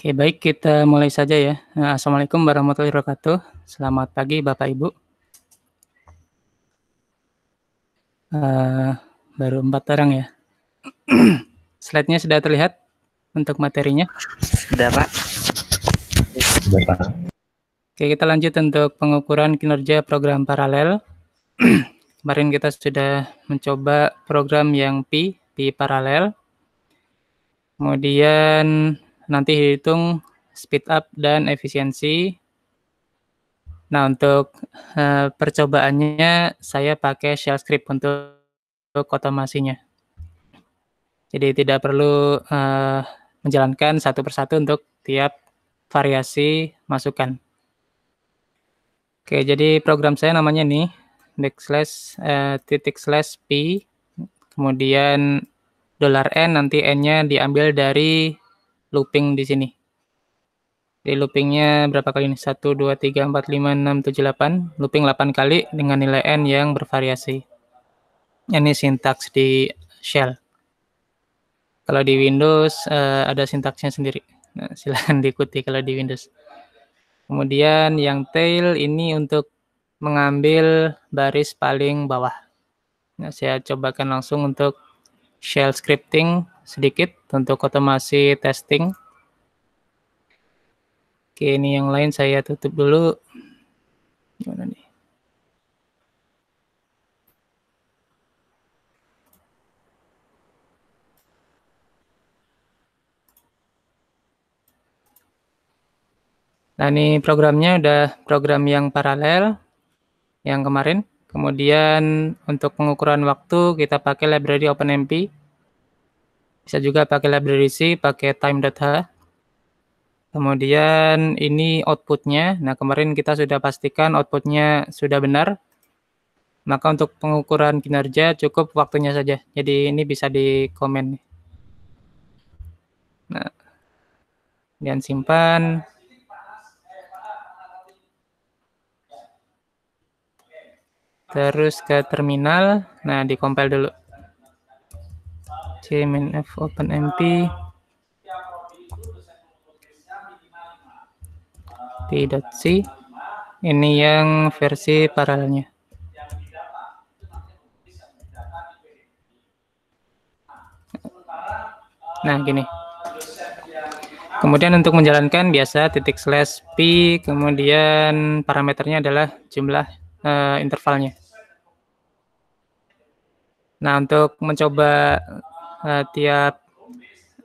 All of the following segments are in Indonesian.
Oke, baik kita mulai saja ya. Eh, Assalamualaikum warahmatullahi wabarakatuh. Selamat pagi Bapak Ibu. Uh, baru empat orang ya. Slide-nya sudah terlihat untuk materinya? Sudah Pak. Sudah Pak. Oke, kita lanjut untuk pengukuran kinerja program paralel. Kemarin kita sudah mencoba program yang P, P paralel. Kemudian nanti hitung speed up dan efisiensi. Nah, untuk uh, percobaannya saya pakai shell script untuk, untuk otomasinya. Jadi tidak perlu uh, menjalankan satu persatu untuk tiap variasi masukan. Oke, jadi program saya namanya nih backslash uh, titik slash p kemudian dollar n nanti n-nya diambil dari looping di sini. Jadi loopingnya berapa kali ini? 1, 2, 3, 4, 5, 6, 7, 8. Looping 8 kali dengan nilai N yang bervariasi. Ini sintaks di shell. Kalau di Windows eh, ada sintaksnya sendiri. Nah, silahkan diikuti kalau di Windows. Kemudian yang tail ini untuk mengambil baris paling bawah. Nah, saya cobakan langsung untuk shell scripting sedikit untuk otomasi testing. Oke, ini yang lain saya tutup dulu. Gimana nih? Nah, ini programnya udah program yang paralel yang kemarin. Kemudian untuk pengukuran waktu kita pakai library OpenMP. Bisa juga pakai library C, pakai time.h. Kemudian ini outputnya. Nah, kemarin kita sudah pastikan outputnya sudah benar. Maka untuk pengukuran kinerja cukup waktunya saja. Jadi ini bisa di komen. Nah, dan simpan. Terus ke terminal. Nah, di compile dulu. C open P dot C ini yang versi paralelnya nah gini kemudian untuk menjalankan biasa titik slash p kemudian parameternya adalah jumlah uh, intervalnya nah untuk mencoba uh, tiap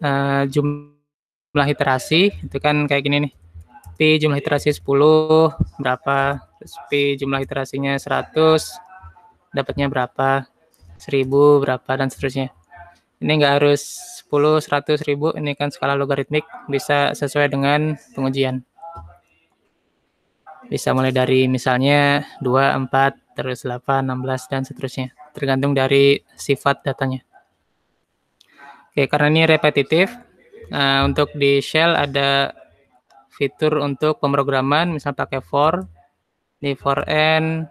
uh, jumlah iterasi itu kan kayak gini nih P jumlah iterasi 10 berapa terus P jumlah iterasinya 100 dapatnya berapa 1000 berapa dan seterusnya ini nggak harus 10 100 ribu ini kan skala logaritmik bisa sesuai dengan pengujian bisa mulai dari misalnya 2, 4, terus 8, 16, dan seterusnya. Tergantung dari sifat datanya. Oke, karena ini repetitif, nah, untuk di shell ada fitur untuk pemrograman, misal pakai for, di for n,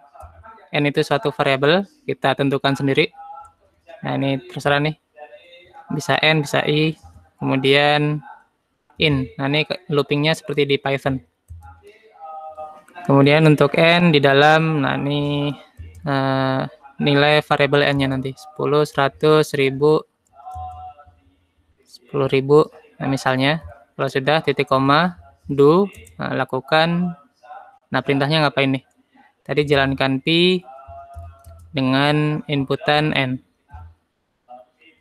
n itu suatu variabel, kita tentukan sendiri. Nah, ini terserah nih, bisa n, bisa i, kemudian in. Nah, ini loopingnya seperti di Python. Kemudian untuk n di dalam, nah ini uh, nilai variabel n-nya nanti, 10, 100, 1000, ribu nah, misalnya. Kalau sudah titik koma do nah, lakukan nah perintahnya ngapain nih? Tadi jalankan pi dengan inputan n.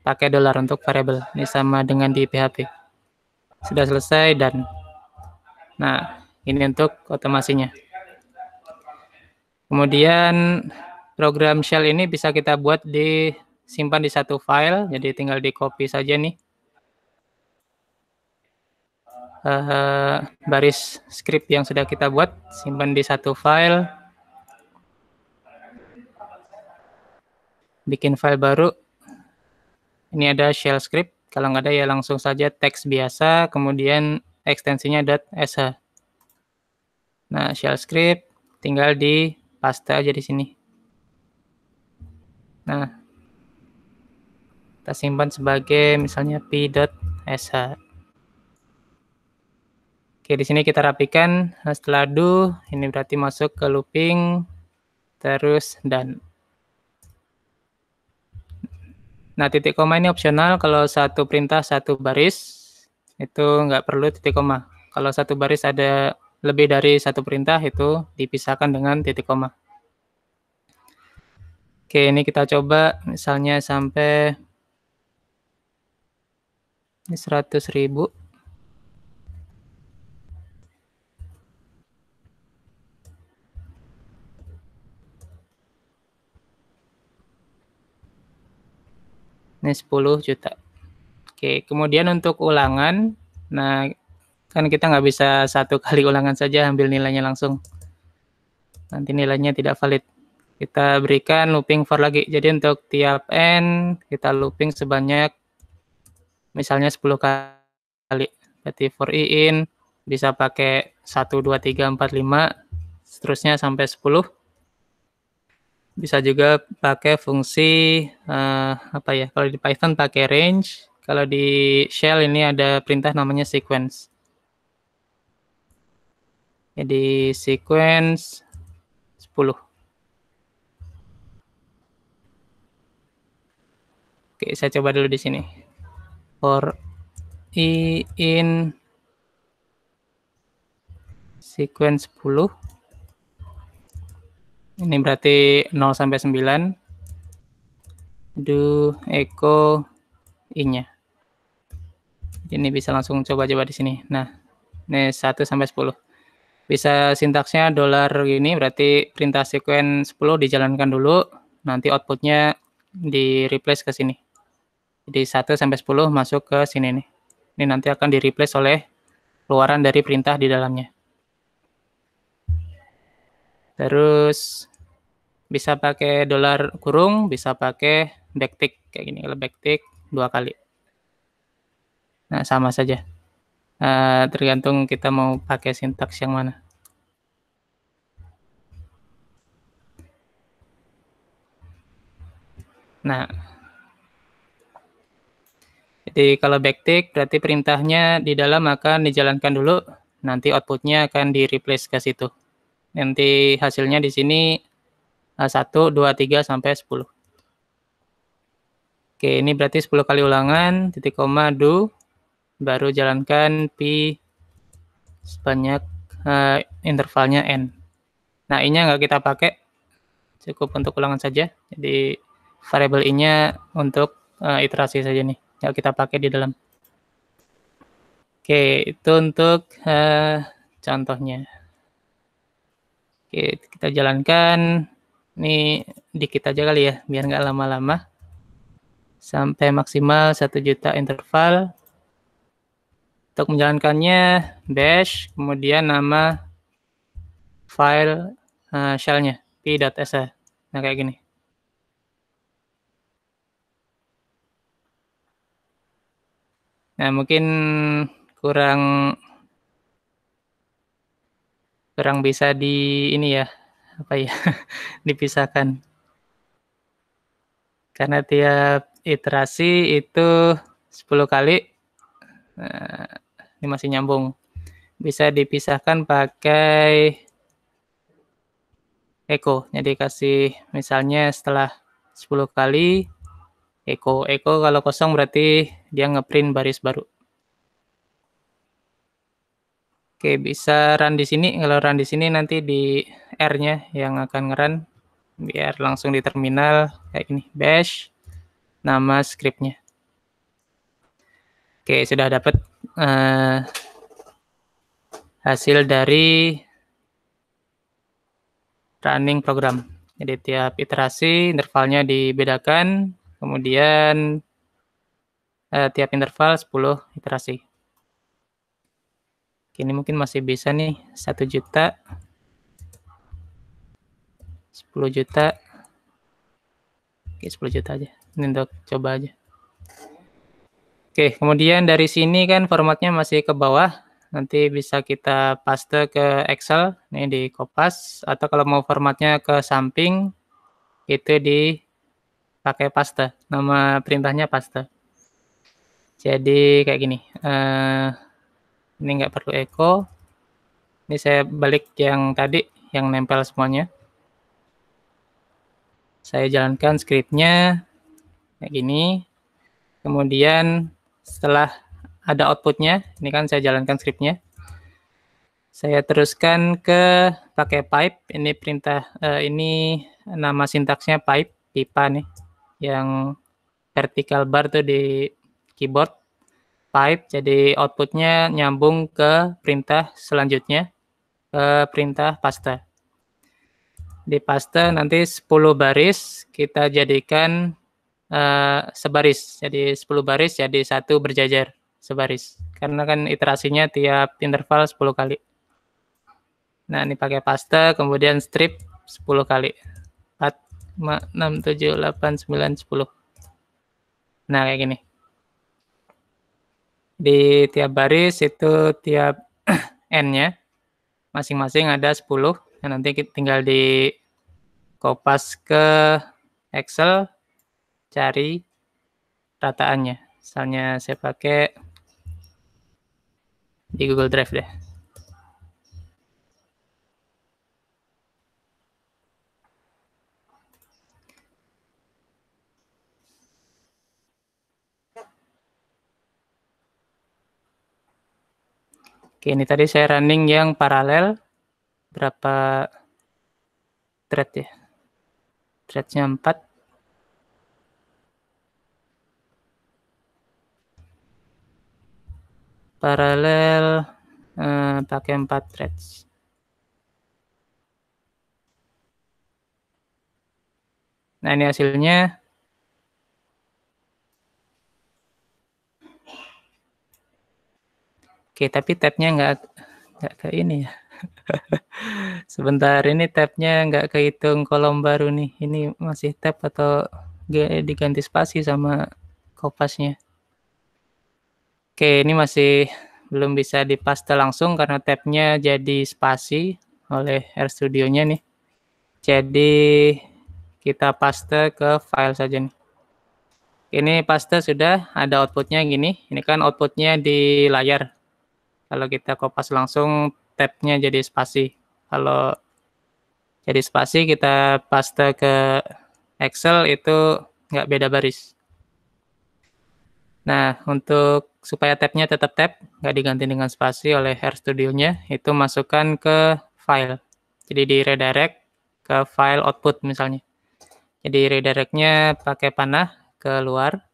Pakai dolar untuk variable, Ini sama dengan di PHP. Sudah selesai dan nah ini untuk otomasinya. Kemudian program shell ini bisa kita buat di simpan di satu file, jadi tinggal di copy saja nih uh, baris script yang sudah kita buat, simpan di satu file, bikin file baru. Ini ada shell script, kalau nggak ada ya langsung saja teks biasa, kemudian ekstensinya .sh. Nah, shell script tinggal di paste aja di sini. Nah, kita simpan sebagai misalnya p.sh. Oke, di sini kita rapikan. Nah, setelah do, ini berarti masuk ke looping, terus dan. Nah, titik koma ini opsional. Kalau satu perintah, satu baris, itu nggak perlu titik koma. Kalau satu baris ada lebih dari satu perintah, itu dipisahkan dengan titik koma. Oke, ini kita coba misalnya sampai 100 ribu. Ini 10 juta. Oke, kemudian untuk ulangan, nah kan kita nggak bisa satu kali ulangan saja ambil nilainya langsung. Nanti nilainya tidak valid. Kita berikan looping for lagi. Jadi untuk tiap n kita looping sebanyak misalnya 10 kali. Berarti for i in bisa pakai 1, 2, 3, 4, 5, seterusnya sampai 10. Bisa juga pakai fungsi uh, apa ya? Kalau di Python pakai range, kalau di shell ini ada perintah namanya sequence. Jadi sequence 10. Oke, saya coba dulu di sini. For i in sequence 10 ini berarti 0 sampai 9. Do echo i-nya. Ini bisa langsung coba-coba di sini. Nah, ini 1 sampai 10. Bisa sintaksnya dolar gini berarti perintah sequence 10 dijalankan dulu. Nanti outputnya di replace ke sini. Jadi 1 sampai 10 masuk ke sini nih. Ini nanti akan di replace oleh keluaran dari perintah di dalamnya. Terus bisa pakai dolar kurung, bisa pakai backtick kayak gini. Kalau backtick dua kali. Nah, sama saja. Uh, tergantung kita mau pakai sintaks yang mana. Nah, jadi kalau backtick berarti perintahnya di dalam akan dijalankan dulu, nanti outputnya akan di-replace ke situ nanti hasilnya di sini eh, satu dua tiga sampai 10. Oke, ini berarti 10 kali ulangan, titik koma, do, baru jalankan pi sebanyak uh, intervalnya n. Nah, ini nggak kita pakai, cukup untuk ulangan saja. Jadi, variabel ini untuk uh, iterasi saja nih, nggak kita pakai di dalam. Oke, itu untuk uh, contohnya. Oke, kita jalankan. Ini dikit aja kali ya, biar nggak lama-lama. Sampai maksimal satu juta interval. Untuk menjalankannya, bash, kemudian nama file uh, shell-nya, p.sh. Nah, kayak gini. Nah, mungkin kurang kurang bisa di ini ya apa ya dipisahkan karena tiap iterasi itu 10 kali eh, ini masih nyambung bisa dipisahkan pakai echo jadi kasih misalnya setelah 10 kali echo echo kalau kosong berarti dia ngeprint baris baru Oke, bisa run di sini. Kalau run di sini nanti di R-nya yang akan ngeran biar langsung di terminal kayak ini bash nama scriptnya. Oke, sudah dapat uh, eh, hasil dari running program. Jadi tiap iterasi intervalnya dibedakan, kemudian uh, tiap interval 10 iterasi. Ini mungkin masih bisa nih, 1 juta, 10 juta, oke 10 juta aja, ini untuk coba aja. Oke, kemudian dari sini kan formatnya masih ke bawah, nanti bisa kita paste ke Excel, nih di kopas, atau kalau mau formatnya ke samping, itu di pakai paste, nama perintahnya paste. Jadi kayak gini, eh, ini nggak perlu echo ini saya balik yang tadi yang nempel semuanya saya jalankan scriptnya kayak gini kemudian setelah ada outputnya ini kan saya jalankan scriptnya saya teruskan ke pakai pipe ini perintah eh, ini nama sintaksnya pipe pipa nih yang vertical bar tuh di keyboard pipe, jadi outputnya nyambung ke perintah selanjutnya, ke perintah pasta. Di pasta nanti 10 baris kita jadikan uh, sebaris, jadi 10 baris jadi satu berjajar sebaris. Karena kan iterasinya tiap interval 10 kali. Nah ini pakai pasta, kemudian strip 10 kali. 4, 5, 6, 7, 8, 9, 10. Nah kayak gini di tiap baris itu tiap n-nya masing-masing ada 10 dan nah, nanti kita tinggal di kopas ke Excel cari rataannya. Misalnya saya pakai di Google Drive deh. Oke, ini tadi saya running yang paralel berapa thread ya? Threadnya empat Paralel eh, pakai 4 threads. Nah, ini hasilnya Oke, tapi tabnya nggak nggak ke ini ya. Sebentar, ini tabnya nggak kehitung kolom baru nih. Ini masih tab atau diganti spasi sama kopasnya. Oke, ini masih belum bisa dipaste langsung karena tabnya jadi spasi oleh RStudio-nya nih. Jadi kita paste ke file saja nih ini paste sudah ada outputnya gini ini kan outputnya di layar kalau kita kopas langsung tabnya jadi spasi. Kalau jadi spasi kita paste ke Excel itu nggak beda baris. Nah, untuk supaya tabnya tetap tab, nggak diganti dengan spasi oleh Air Studio-nya, itu masukkan ke file. Jadi di redirect ke file output misalnya. Jadi redirectnya pakai panah ke luar,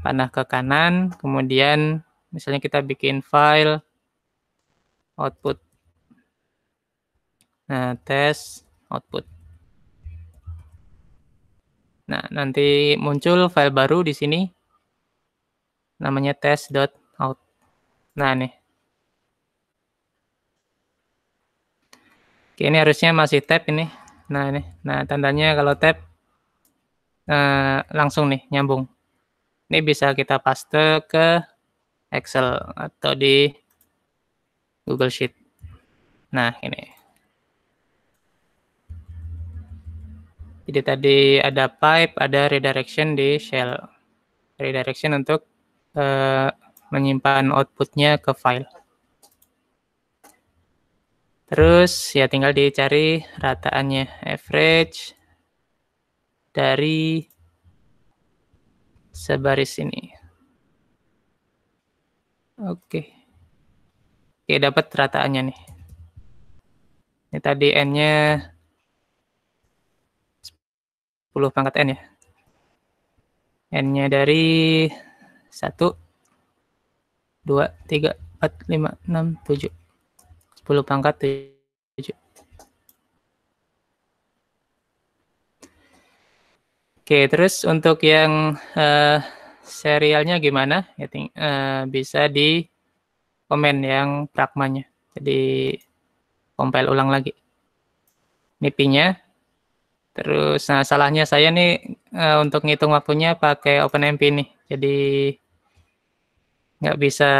panah ke kanan, kemudian misalnya kita bikin file output. Nah, tes output. Nah, nanti muncul file baru di sini. Namanya test.out. Nah, nih. Oke, ini harusnya masih tab ini. Nah, ini. Nah, tandanya kalau tab eh, langsung nih nyambung. Ini bisa kita paste ke Excel atau di Google Sheet. Nah, ini. Jadi tadi ada pipe, ada redirection di shell. Redirection untuk uh, menyimpan outputnya ke file. Terus ya tinggal dicari rataannya, average dari sebaris ini. Oke. Okay. Oke, dapat rataannya nih. Ini tadi n-nya 10 pangkat n ya. N-nya dari 1, 2, 3, 4, 5, 6, 7. 10 pangkat 7. Oke, terus untuk yang uh, serialnya gimana? Ya, uh, bisa di komen yang pragmanya. Jadi compile ulang lagi mipi Terus nah salahnya saya nih uh, untuk ngitung waktunya pakai OpenMP nih. Jadi nggak bisa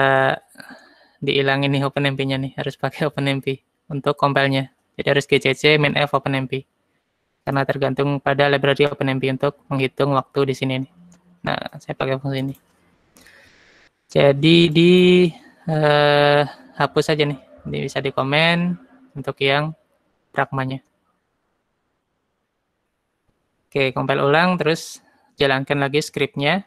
dihilangin nih OpenMP-nya nih, harus pakai OpenMP untuk compile-nya. Jadi harus GCC min F OpenMP. Karena tergantung pada library OpenMP untuk menghitung waktu di sini nih. Nah, saya pakai fungsi ini. Jadi di eh, hapus saja nih. Ini bisa di komen untuk yang pragmanya. Oke, compile ulang, terus jalankan lagi scriptnya.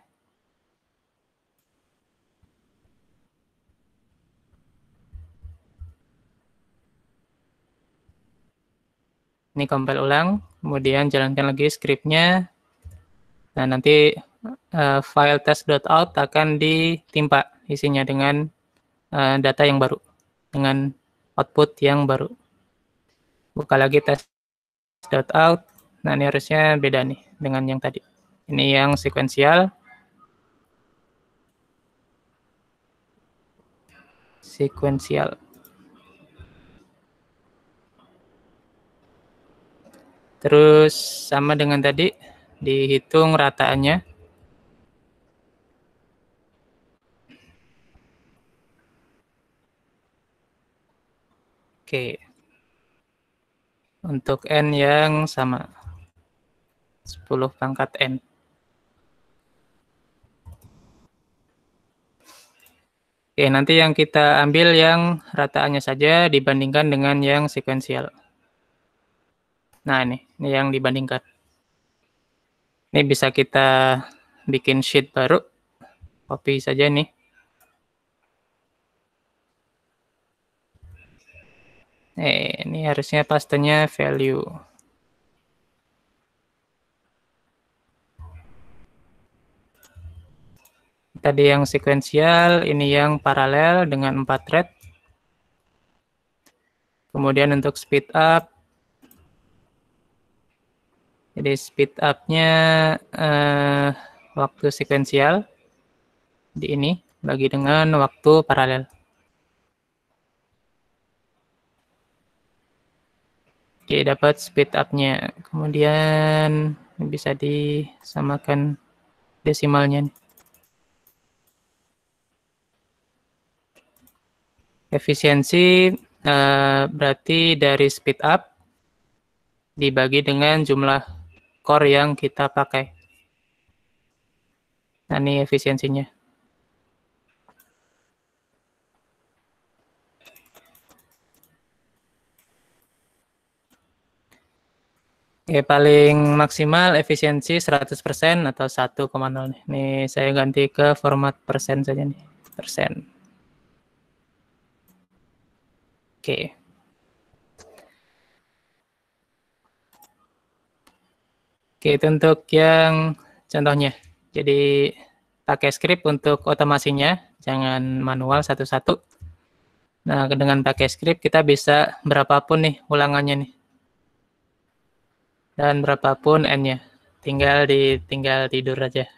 Ini compile ulang, kemudian jalankan lagi scriptnya. Nah, nanti uh, file test.out akan ditimpa isinya dengan Eh, data yang baru dengan output yang baru. Buka lagi test.out. Nah, ini harusnya beda nih dengan yang tadi. Ini yang sekuensial. Sekuensial. Terus sama dengan tadi, dihitung rataannya. Oke. Untuk N yang sama. 10 pangkat N. Oke, nanti yang kita ambil yang rataannya saja dibandingkan dengan yang sekuensial. Nah, ini, ini yang dibandingkan. Ini bisa kita bikin sheet baru. Copy saja nih. Eh, ini harusnya pastinya value. Tadi yang sekuensial, ini yang paralel dengan 4 thread. Kemudian untuk speed up. Jadi speed up-nya uh, waktu sekuensial di ini bagi dengan waktu paralel. Oke, dapat speed up-nya. Kemudian bisa disamakan desimalnya. Efisiensi uh, berarti dari speed up dibagi dengan jumlah core yang kita pakai. Nah, ini efisiensinya. Ya, paling maksimal efisiensi 100% atau 1,0. Ini saya ganti ke format persen saja nih, persen. Oke. Oke, itu untuk yang contohnya. Jadi pakai script untuk otomasinya, jangan manual satu-satu. Nah, dengan pakai script kita bisa berapapun nih ulangannya nih dan berapapun n-nya. Tinggal di tinggal tidur aja.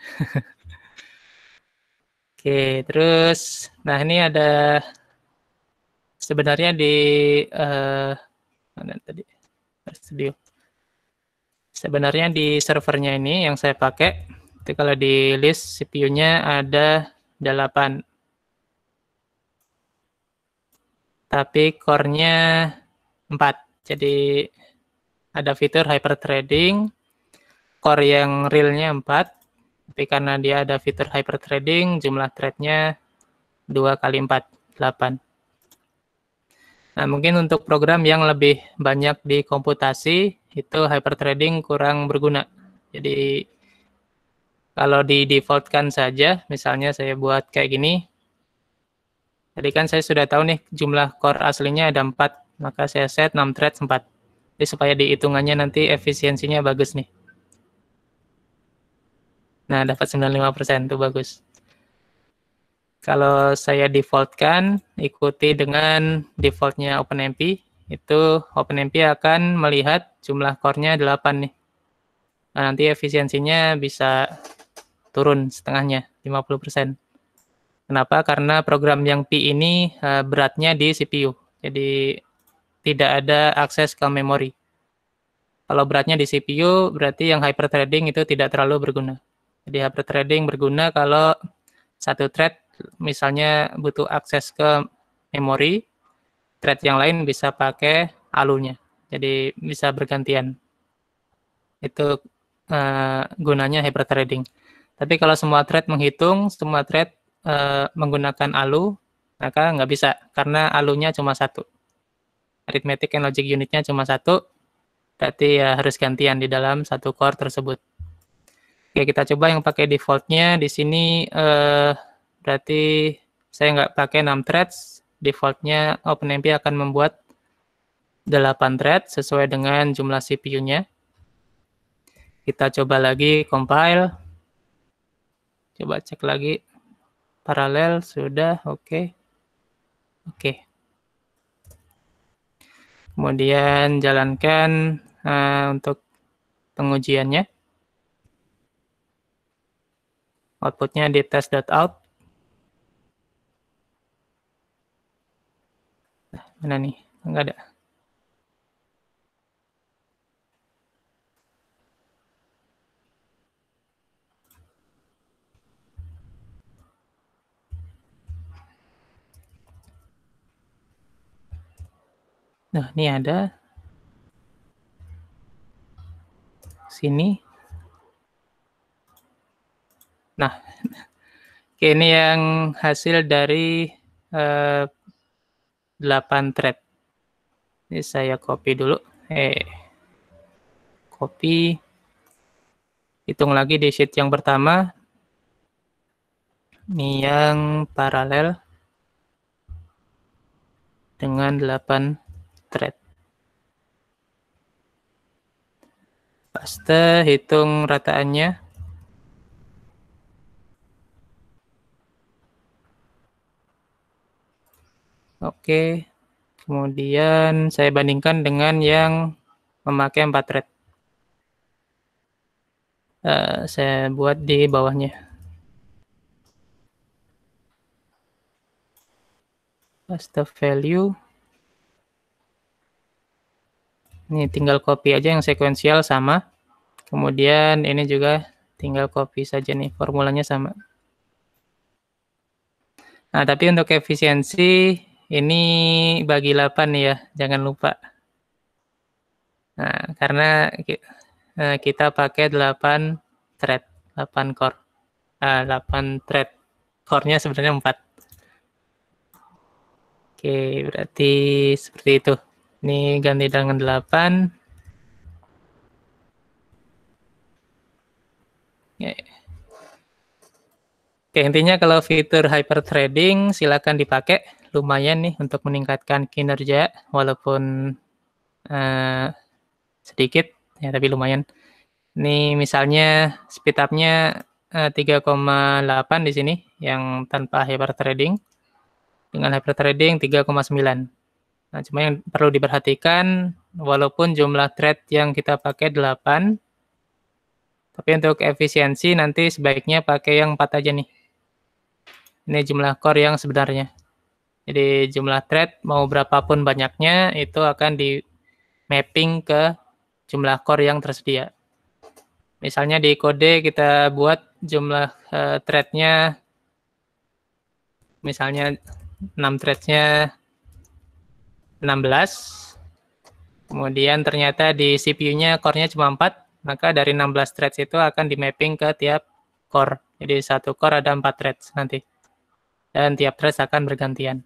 Oke, terus nah ini ada sebenarnya di uh, mana tadi? Studio. Sebenarnya di servernya ini yang saya pakai itu kalau di list CPU-nya ada 8. Tapi core-nya 4. Jadi ada fitur hyperthreading, core yang realnya 4, tapi karena dia ada fitur hyperthreading, jumlah threadnya 2 kali 4, 8. Nah, mungkin untuk program yang lebih banyak di komputasi, itu hyperthreading kurang berguna. Jadi, kalau di defaultkan saja, misalnya saya buat kayak gini, tadi kan saya sudah tahu nih jumlah core aslinya ada 4, maka saya set 6 thread 4. Jadi supaya dihitungannya nanti efisiensinya bagus nih. Nah, dapat 95% itu bagus. Kalau saya defaultkan, ikuti dengan defaultnya OpenMP, itu OpenMP akan melihat jumlah core-nya 8 nih. Nah, nanti efisiensinya bisa turun setengahnya, 50%. Kenapa? Karena program yang P ini eh, beratnya di CPU. Jadi tidak ada akses ke memori. Kalau beratnya di CPU, berarti yang hyperthreading itu tidak terlalu berguna. Jadi hyperthreading berguna kalau satu thread misalnya butuh akses ke memori, thread yang lain bisa pakai alunya. Jadi bisa bergantian. Itu uh, gunanya hyperthreading. Tapi kalau semua thread menghitung, semua thread uh, menggunakan alu, maka nggak bisa karena alunya cuma satu. Aritmetik and logic unitnya cuma satu, berarti ya harus gantian di dalam satu core tersebut. Oke, kita coba yang pakai defaultnya. Di sini eh, berarti saya nggak pakai 6 threads, defaultnya OpenMP akan membuat 8 thread sesuai dengan jumlah CPU-nya. Kita coba lagi compile. Coba cek lagi. Paralel, sudah, oke. Okay. Oke. Okay kemudian jalankan uh, untuk pengujiannya. Outputnya di test.out. Mana nih? Enggak ada. Nah, ini ada. Sini. Nah, Oke, ini yang hasil dari eh, 8 thread. Ini saya copy dulu. Eh, copy. Hitung lagi di sheet yang pertama. Ini yang paralel dengan 8 thread. Paste hitung rataannya. Oke, kemudian saya bandingkan dengan yang memakai 4 thread. Uh, saya buat di bawahnya. Paste value. Ini tinggal copy aja yang sekuensial sama. Kemudian ini juga tinggal copy saja nih, formulanya sama. Nah, tapi untuk efisiensi ini bagi 8 ya, jangan lupa. Nah, karena eh, kita pakai 8 thread, 8 core. Uh, ah, 8 thread. Core-nya sebenarnya 4. Oke, berarti seperti itu. Ini ganti dengan 8. Ya. Oke, intinya kalau fitur hyper threading silakan dipakai. Lumayan nih untuk meningkatkan kinerja walaupun uh, sedikit ya tapi lumayan. Ini misalnya speed up-nya 3,8 eh, di sini yang tanpa hyper threading, Dengan hyper 3,9. Nah, cuma yang perlu diperhatikan walaupun jumlah thread yang kita pakai 8 tapi untuk efisiensi nanti sebaiknya pakai yang 4 aja nih. Ini jumlah core yang sebenarnya. Jadi jumlah thread mau berapapun banyaknya itu akan di mapping ke jumlah core yang tersedia. Misalnya di kode kita buat jumlah uh, threadnya misalnya 6 threadnya 16. Kemudian ternyata di CPU-nya core-nya cuma 4, maka dari 16 threads itu akan di mapping ke tiap core. Jadi satu core ada 4 threads nanti. Dan tiap threads akan bergantian.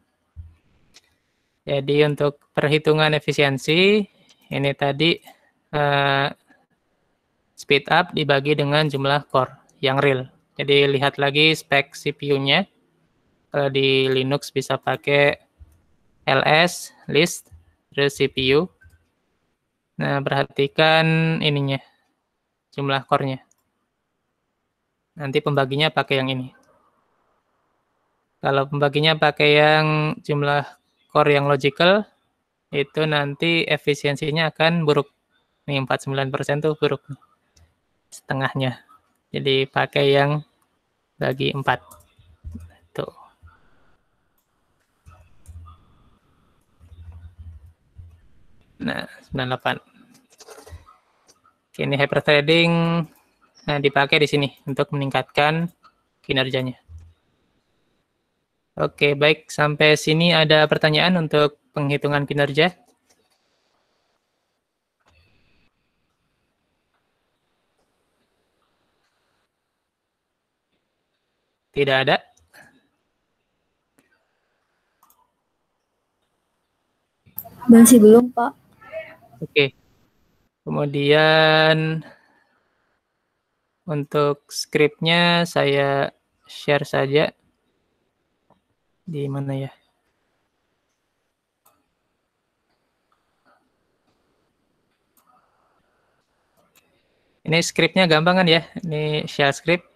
Jadi untuk perhitungan efisiensi, ini tadi uh, speed up dibagi dengan jumlah core yang real. Jadi lihat lagi spek CPU-nya. Kalau di Linux bisa pakai LS list terus CPU. Nah, perhatikan ininya. Jumlah core-nya. Nanti pembaginya pakai yang ini. Kalau pembaginya pakai yang jumlah core yang logical, itu nanti efisiensinya akan buruk. Ini 49% tuh buruk. Setengahnya. Jadi pakai yang bagi 4. Nah, 98. Ini ini trading nah, eh, dipakai di sini untuk meningkatkan kinerjanya. Oke, baik. Sampai sini ada pertanyaan untuk penghitungan kinerja. Tidak ada. Masih belum, Pak. Oke. Kemudian untuk skripnya saya share saja. Di mana ya? Ini skripnya gampang kan ya? Ini shell script.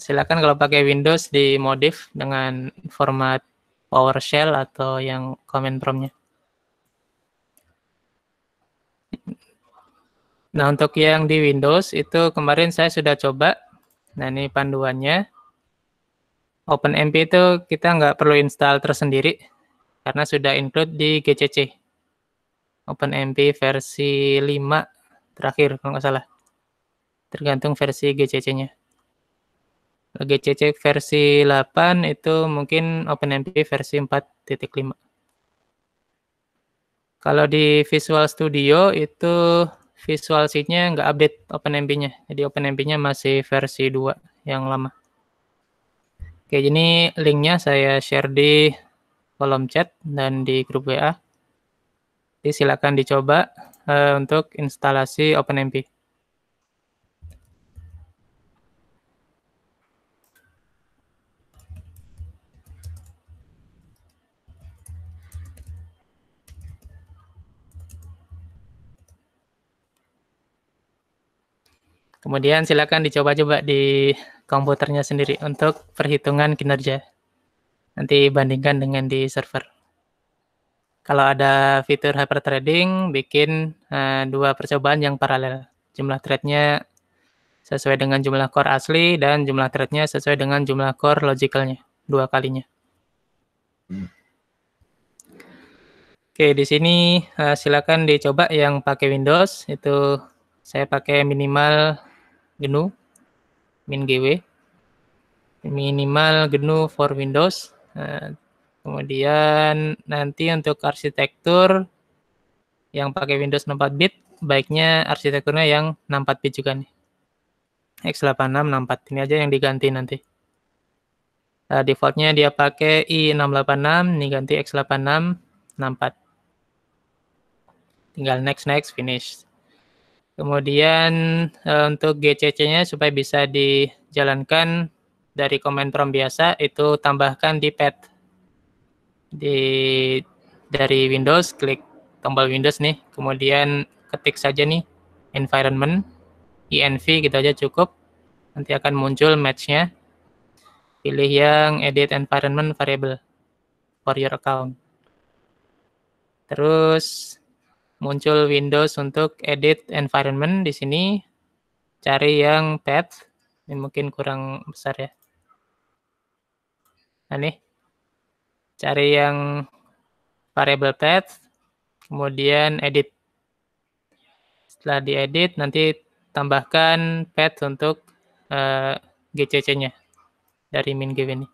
Silakan kalau pakai Windows di modif dengan format PowerShell atau yang command promptnya. Nah, untuk yang di Windows itu kemarin saya sudah coba. Nah, ini panduannya. OpenMP itu kita nggak perlu install tersendiri karena sudah include di GCC. OpenMP versi 5 terakhir kalau nggak salah. Tergantung versi GCC-nya. GCC versi 8 itu mungkin OpenMP versi 4.5. Kalau di Visual Studio itu Visual Sheet-nya nggak update OpenMP-nya. Jadi OpenMP-nya masih versi 2 yang lama. Oke, ini linknya saya share di kolom chat dan di grup WA. Jadi silakan dicoba uh, untuk instalasi OpenMP. Kemudian silakan dicoba-coba di komputernya sendiri untuk perhitungan kinerja. Nanti bandingkan dengan di server. Kalau ada fitur hyper trading, bikin uh, dua percobaan yang paralel. Jumlah threadnya sesuai dengan jumlah core asli dan jumlah threadnya sesuai dengan jumlah core logicalnya dua kalinya. Hmm. Oke, di sini uh, silakan dicoba yang pakai Windows itu saya pakai minimal GNU GW minimal GNU for Windows. Nah, kemudian nanti untuk arsitektur yang pakai Windows 64 bit baiknya arsitekturnya yang 64 bit juga nih. X86 64 ini aja yang diganti nanti. Nah, defaultnya dia pakai i686 ini ganti X86 64. Tinggal next next finish. Kemudian eh, untuk GCC-nya supaya bisa dijalankan dari command prompt biasa itu tambahkan di Pad di dari Windows klik tombol Windows nih, kemudian ketik saja nih environment env gitu aja cukup. Nanti akan muncul matchnya Pilih yang edit environment variable for your account. Terus muncul Windows untuk edit environment di sini cari yang path ini mungkin kurang besar ya nah nih cari yang variable path kemudian edit setelah diedit nanti tambahkan path untuk uh, eh, GCC-nya dari give ini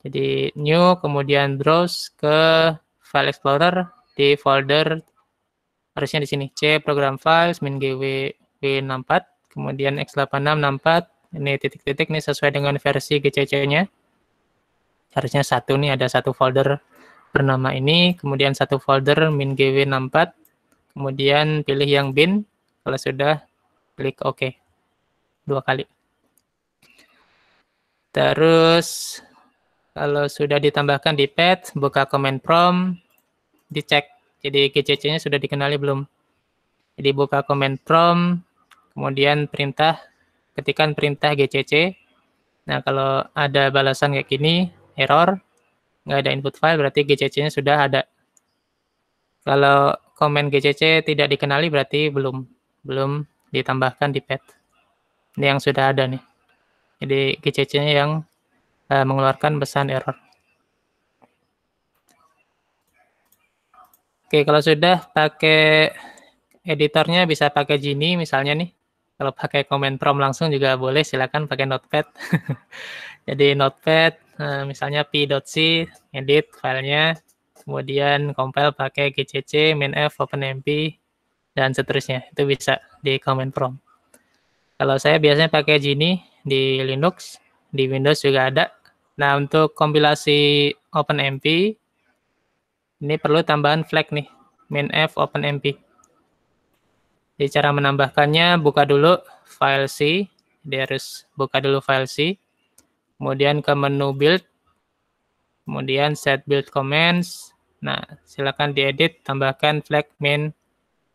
jadi new kemudian browse ke file explorer di folder harusnya di sini C program files min GW W64 kemudian X8664 ini titik-titik ini sesuai dengan versi GCC-nya harusnya satu nih ada satu folder bernama ini kemudian satu folder min GW64 kemudian pilih yang bin kalau sudah klik OK dua kali terus kalau sudah ditambahkan di pad buka command prompt dicek jadi GCC-nya sudah dikenali belum? Jadi buka command prompt, kemudian perintah, ketikan perintah GCC. Nah, kalau ada balasan kayak gini, error, nggak ada input file, berarti GCC-nya sudah ada. Kalau komen GCC tidak dikenali, berarti belum belum ditambahkan di pet. Ini yang sudah ada nih. Jadi GCC-nya yang eh, mengeluarkan pesan error. Oke, kalau sudah pakai editornya bisa pakai Gini misalnya nih. Kalau pakai command prompt langsung juga boleh, silakan pakai Notepad. Jadi Notepad eh, misalnya p.c edit filenya, kemudian compile pakai gcc, minf, openmp dan seterusnya. Itu bisa di command prompt. Kalau saya biasanya pakai Gini di Linux, di Windows juga ada. Nah, untuk kompilasi OpenMP ini perlu tambahan flag nih, min f open mp Jadi cara menambahkannya buka dulu file C, dia harus buka dulu file C. Kemudian ke menu build, kemudian set build commands. Nah, silakan diedit tambahkan flag min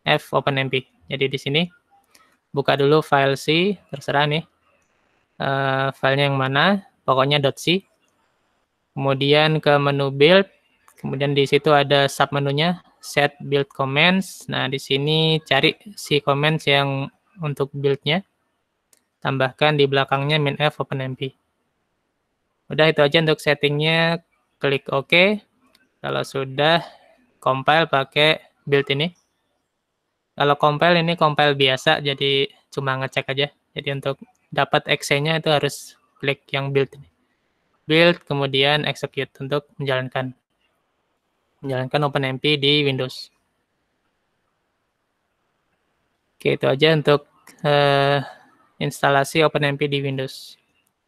f open mp Jadi di sini buka dulu file C, terserah nih. Uh, filenya yang mana, pokoknya .c. Kemudian ke menu build, Kemudian di situ ada menunya set build commands. Nah, di sini cari si commands yang untuk buildnya Tambahkan di belakangnya min minf openmp. Udah itu aja untuk settingnya. Klik OK. Kalau sudah compile pakai build ini. Kalau compile ini compile biasa jadi cuma ngecek aja. Jadi untuk dapat exe-nya itu harus klik yang build ini. Build kemudian execute untuk menjalankan menjalankan OpenMP di Windows. Oke, itu aja untuk uh, instalasi OpenMP di Windows.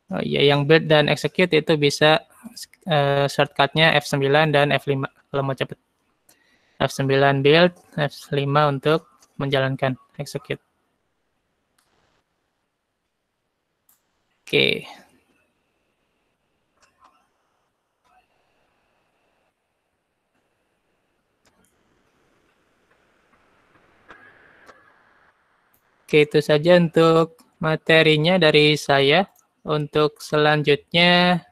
Oh iya, yang build dan execute itu bisa uh, shortcutnya F9 dan F5 kalau mau cepat. F9 build, F5 untuk menjalankan execute. Oke. Oke, itu saja untuk materinya dari saya. Untuk selanjutnya,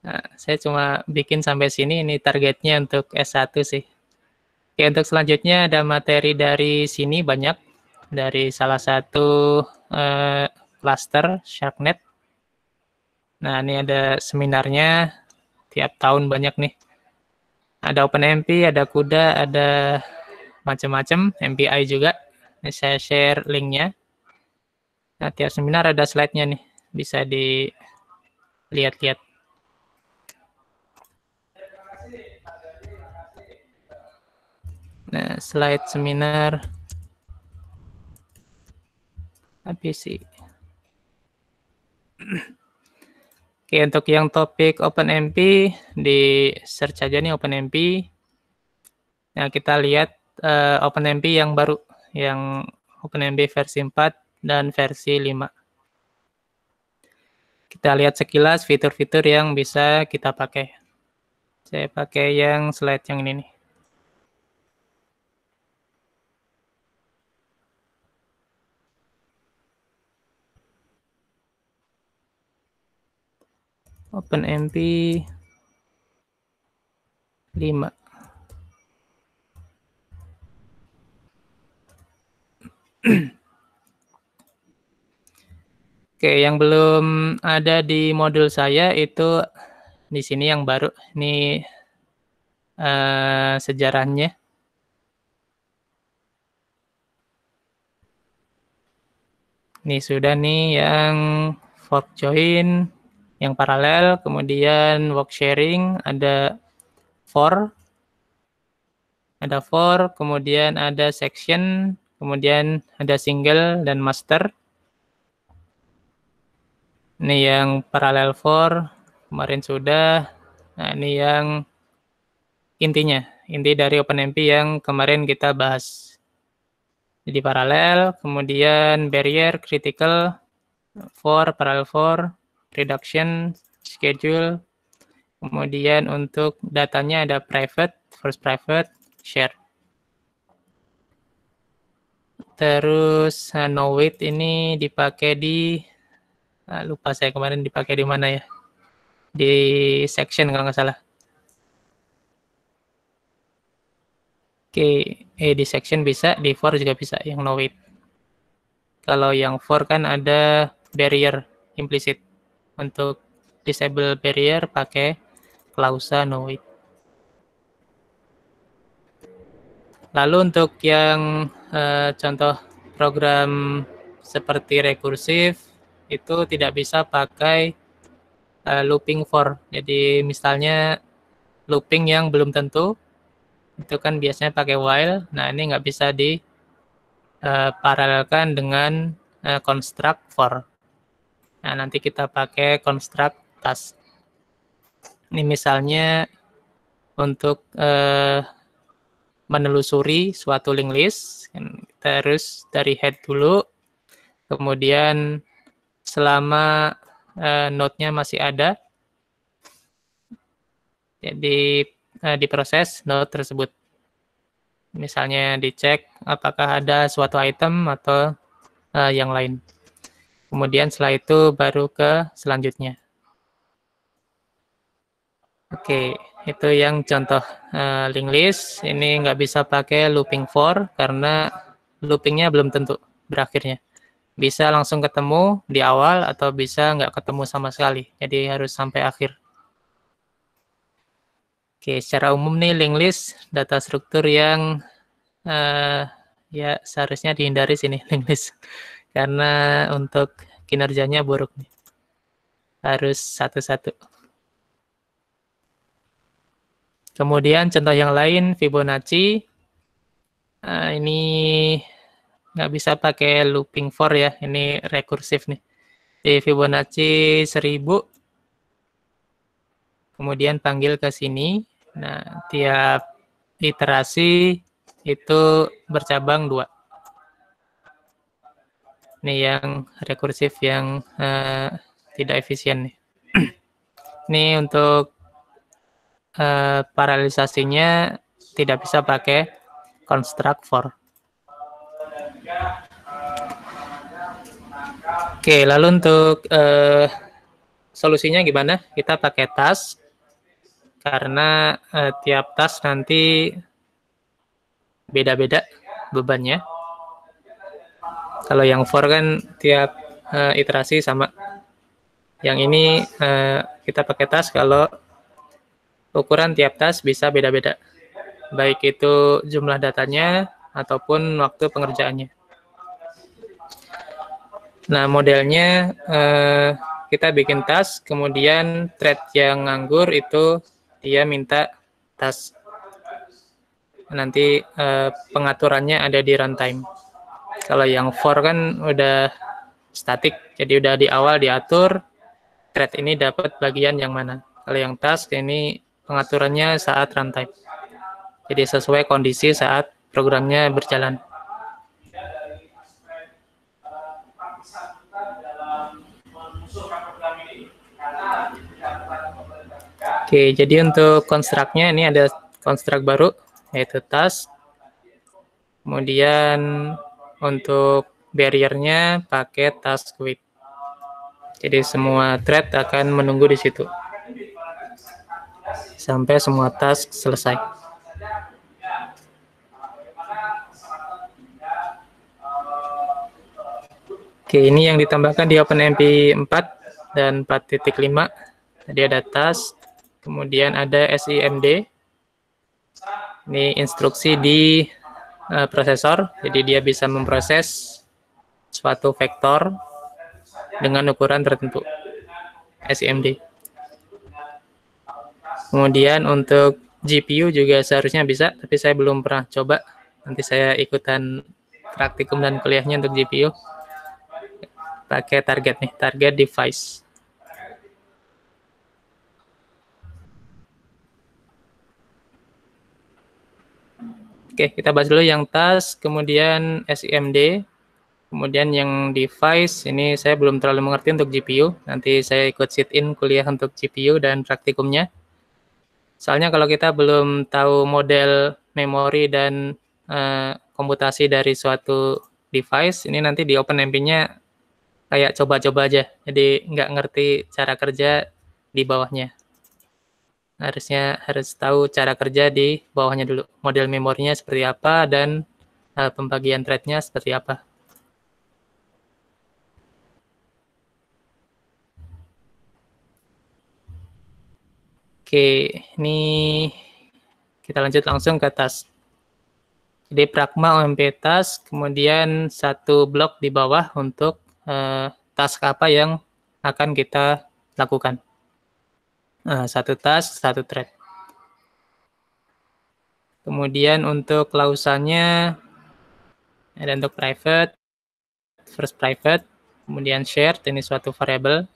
nah, saya cuma bikin sampai sini, ini targetnya untuk S1 sih. Oke, untuk selanjutnya ada materi dari sini banyak, dari salah satu eh, cluster Sharknet. Nah, ini ada seminarnya, tiap tahun banyak nih. Ada OpenMP, ada KUDA, ada macam-macam, MPI juga. Ini saya share linknya. Nah, tiap seminar ada slide-nya nih. Bisa dilihat-lihat. Nah, slide seminar habis sih. Oke, untuk yang topik OpenMP, di search aja nih OpenMP. Nah, kita lihat uh, eh, OpenMP yang baru yang OpenMB versi 4 dan versi 5. Kita lihat sekilas fitur-fitur yang bisa kita pakai. Saya pakai yang slide yang ini nih. OpenMP 5. Oke, yang belum ada di modul saya itu di sini yang baru ini uh, sejarahnya. Ini sudah nih yang fork join, yang paralel, kemudian work sharing ada for ada for, kemudian ada section, Kemudian ada single dan master. Ini yang paralel for kemarin sudah. Nah, ini yang intinya, inti dari OpenMP yang kemarin kita bahas. Jadi paralel, kemudian barrier, critical, for, parallel for, reduction, schedule, kemudian untuk datanya ada private, first private, share. Terus uh, no wait ini dipakai di uh, lupa saya kemarin dipakai di mana ya? Di section kalau nggak salah. Oke, eh di section bisa, di for juga bisa yang no wait. Kalau yang for kan ada barrier implicit. Untuk disable barrier pakai klausa no wait. Lalu untuk yang Eh, contoh program seperti rekursif itu tidak bisa pakai uh, looping for. Jadi misalnya looping yang belum tentu itu kan biasanya pakai while. Nah ini nggak bisa di uh, paralelkan dengan uh, construct for. Nah nanti kita pakai construct task. Ini misalnya untuk uh, menelusuri suatu link list kan. Terus dari head dulu, kemudian selama uh, eh, node-nya masih ada, jadi ya, uh, eh, diproses node tersebut. Misalnya dicek apakah ada suatu item atau uh, yang lain. Kemudian setelah itu baru ke selanjutnya. Oke. Okay itu yang contoh uh, link list ini nggak bisa pakai looping for karena loopingnya belum tentu berakhirnya bisa langsung ketemu di awal atau bisa nggak ketemu sama sekali jadi harus sampai akhir oke secara umum nih link list data struktur yang uh, ya seharusnya dihindari sini link list karena untuk kinerjanya buruk nih harus satu-satu Kemudian contoh yang lain Fibonacci. Nah, ini nggak bisa pakai looping for ya, ini rekursif nih. Di Fibonacci 1000, kemudian panggil ke sini. Nah, tiap iterasi itu bercabang dua. Ini yang rekursif yang uh, tidak efisien nih. ini untuk Eh, paralisasinya tidak bisa pakai construct for. Oke, lalu untuk uh, solusinya gimana? Kita pakai tas karena uh, tiap tas nanti beda-beda bebannya. Kalau yang for kan tiap uh, iterasi sama. Yang ini uh, kita pakai tas kalau Ukuran tiap tas bisa beda-beda, baik itu jumlah datanya ataupun waktu pengerjaannya. Nah, modelnya eh, kita bikin tas, kemudian thread yang nganggur itu dia minta tas. Nanti eh, pengaturannya ada di runtime. Kalau yang for kan udah statik, jadi udah di awal diatur thread ini dapat bagian yang mana. Kalau yang task ini pengaturannya saat runtime. Jadi sesuai kondisi saat programnya berjalan. Oke, jadi untuk konstruknya ini ada konstruk baru yaitu task. Kemudian untuk barriernya pakai task with. Jadi semua thread akan menunggu di situ sampai semua task selesai. Oke, ini yang ditambahkan di OpenMP 4 dan 4.5. Tadi ada task, kemudian ada SIMD. Ini instruksi di uh, prosesor, jadi dia bisa memproses suatu vektor dengan ukuran tertentu, SIMD. Kemudian untuk GPU juga seharusnya bisa, tapi saya belum pernah coba. Nanti saya ikutan praktikum dan kuliahnya untuk GPU. Pakai target nih, target device. Oke, kita bahas dulu yang task, kemudian SIMD, kemudian yang device, ini saya belum terlalu mengerti untuk GPU. Nanti saya ikut sit-in kuliah untuk GPU dan praktikumnya. Soalnya kalau kita belum tahu model memori dan uh, komputasi dari suatu device, ini nanti di OpenMP-nya kayak coba-coba aja. Jadi nggak ngerti cara kerja di bawahnya. Harusnya harus tahu cara kerja di bawahnya dulu. Model memorinya seperti apa dan uh, pembagian thread seperti apa. Oke, ini kita lanjut langsung ke tas. Jadi pragma OMP tas, kemudian satu blok di bawah untuk uh, eh, task apa yang akan kita lakukan. Uh, satu tas, satu thread. Kemudian untuk klausannya ada untuk private, first private, kemudian shared, ini suatu variable,